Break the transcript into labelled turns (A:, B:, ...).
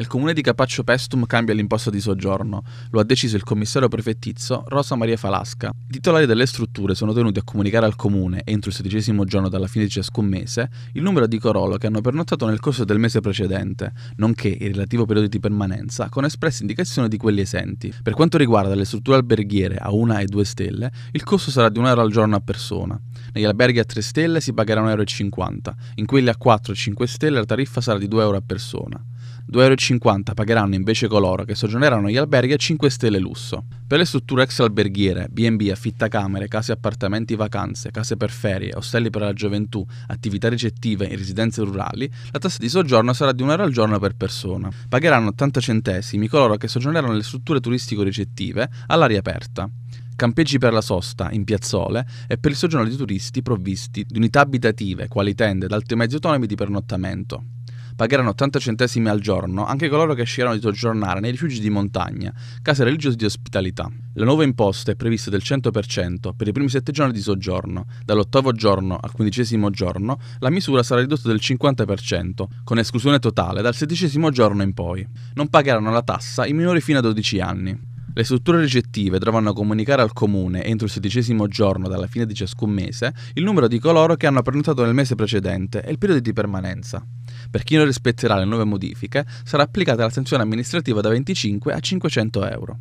A: Nel comune di Capaccio Pestum cambia l'imposta di soggiorno. Lo ha deciso il commissario prefettizio Rosa Maria Falasca. I titolari delle strutture sono tenuti a comunicare al comune, entro il sedicesimo giorno dalla fine di ciascun mese, il numero di corolo che hanno pernottato nel corso del mese precedente, nonché il relativo periodo di permanenza, con espressa indicazione di quelli esenti. Per quanto riguarda le strutture alberghiere a 1 e 2 stelle, il costo sarà di 1 euro al giorno a persona. Negli alberghi a 3 stelle si pagherà 1,50 euro, in quelli a 4 e 5 stelle la tariffa sarà di 2 euro a persona. 2,50 euro pagheranno invece coloro che soggiorneranno negli alberghi a 5 stelle lusso. Per le strutture ex alberghiere, B&B, affittacamere, case appartamenti vacanze, case per ferie, ostelli per la gioventù, attività ricettive in residenze rurali, la tassa di soggiorno sarà di 1 euro al giorno per persona. Pagheranno 80 centesimi coloro che soggiorneranno nelle strutture turistico-ricettive all'aria aperta campeggi per la sosta in piazzole e per il soggiorno di turisti provvisti di unità abitative, quali tende ed altri mezzi autonomi di pernottamento pagheranno 80 centesimi al giorno anche coloro che sceglieranno di soggiornare nei rifugi di montagna, case religiose di ospitalità. La nuova imposta è prevista del 100% per i primi 7 giorni di soggiorno. Dall'ottavo giorno al quindicesimo giorno la misura sarà ridotta del 50%, con esclusione totale dal sedicesimo giorno in poi. Non pagheranno la tassa i minori fino a 12 anni. Le strutture ricettive dovranno comunicare al comune entro il sedicesimo giorno dalla fine di ciascun mese il numero di coloro che hanno prenotato nel mese precedente e il periodo di permanenza. Per chi non rispetterà le nuove modifiche sarà applicata la sanzione amministrativa da 25 a 500 euro.